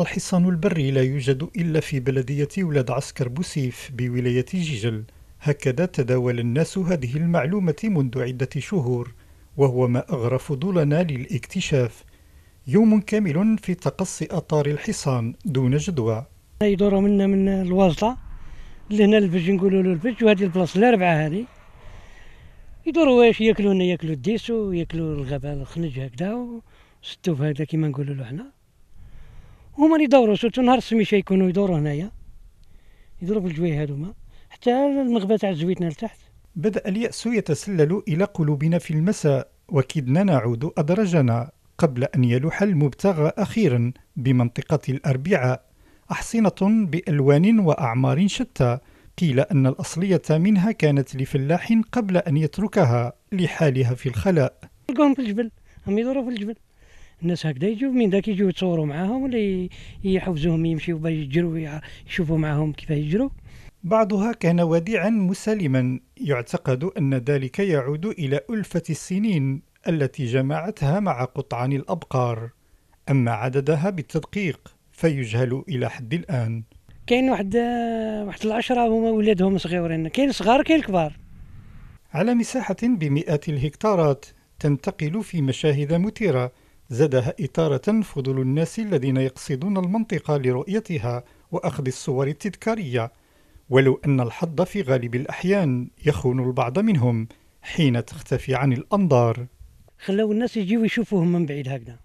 الحصان البري لا يوجد إلا في بلدية ولاد عسكر بوسيف بولاية جيجل هكذا تداول الناس هذه المعلومة منذ عدة شهور وهو ما أغرى فضولنا للاكتشاف يوم كامل في تقصي أطار الحصان دون جدوى يدوروا منا من الواسطة لهنا البج نقولوا له البج وهذه البلاصة الأربعة هذه يدوروا واش ياكلونا ياكلوا الديس وياكلوا الغابة الخنج هكذا وستوف هكذا كيما نقولوا له حنا هما اللي يدوروا سورتو نهار السميشه يكونوا يدوروا هنايا في الجويه هذوما حتى المغبه تاع زويتنا لتحت بدأ اليأس يتسلل إلى قلوبنا في المساء وكدنا نعود أدرجنا قبل أن يلوح المبتغى أخيرا بمنطقة الأربعاء أحصنة بألوان وأعمار شتى قيل أن الأصلية منها كانت لفلاح قبل أن يتركها لحالها في الخلاء تلقاهم في الجبل هم يدوروا في الجبل الناس هكذا يجوا من ذاك يجوا يتصوروا معاهم ولا يحفزوهم يمشيوا باش يجروا يشوفوا معاهم كيف يجروا بعضها كان وديعا مسالما يعتقد أن ذلك يعود إلى ألفة السنين التي جمعتها مع قطعان الأبقار أما عددها بالتدقيق فيجهل إلى حد الآن كاين واحد واحد العشرة هما ولادهم صغيرين كاين صغار كاين كبار على مساحة بمئات الهكتارات تنتقل في مشاهد مثيرة زادها إثارة فضول الناس الذين يقصدون المنطقة لرؤيتها وأخذ الصور التذكارية ولو أن الحظ في غالب الأحيان يخون البعض منهم حين تختفي عن الأنظار خلاو الناس يجيو يشوفوهم من بعيد هكذا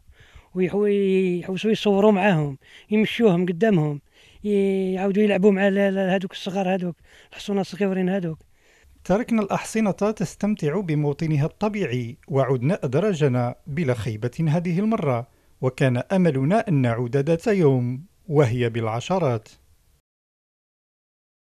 ويحوسوا يصوروا معاهم يمشوهم قدامهم يعاودوا يلعبوا مع هذوك الصغار هذوك الحصونه الصغيرين هذوك تركنا الأحصنة تستمتع بموطنها الطبيعي وعدنا أدرجنا بلا خيبة هذه المرة وكان أملنا أن نعود ذات يوم وهي بالعشرات